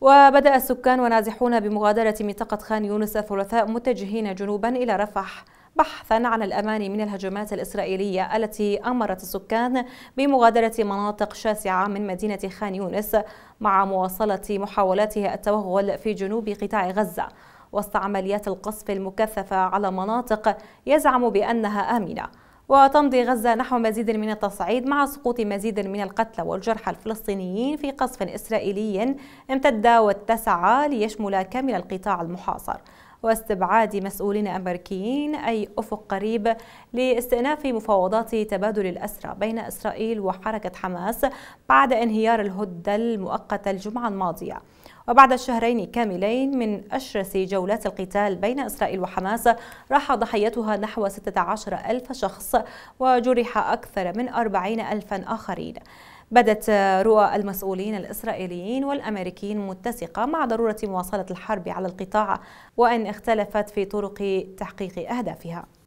وبدأ السكان ونازحون بمغادرة منطقة خان يونس الثلاثاء متجهين جنوبا إلى رفح بحثا عن الأمان من الهجمات الإسرائيلية التي أمرت السكان بمغادرة مناطق شاسعة من مدينة خان يونس مع مواصلة محاولاتها التوغل في جنوب قطاع غزة وسط عمليات القصف المكثفة على مناطق يزعم بأنها آمنة وتمضي غزة نحو مزيد من التصعيد مع سقوط مزيد من القتلى والجرحى الفلسطينيين في قصف إسرائيلي امتد واتسع ليشمل كامل القطاع المحاصر واستبعاد مسؤولين أمريكيين أي أفق قريب لاستئناف مفاوضات تبادل الأسرى بين إسرائيل وحركة حماس بعد انهيار الهده المؤقتة الجمعة الماضية وبعد شهرين كاملين من أشرس جولات القتال بين إسرائيل وحماس راح ضحيتها نحو 16 ألف شخص وجرح أكثر من 40 ألفا آخرين بدت رؤى المسؤولين الإسرائيليين والأمريكيين متسقة مع ضرورة مواصلة الحرب على القطاع وإن اختلفت في طرق تحقيق أهدافها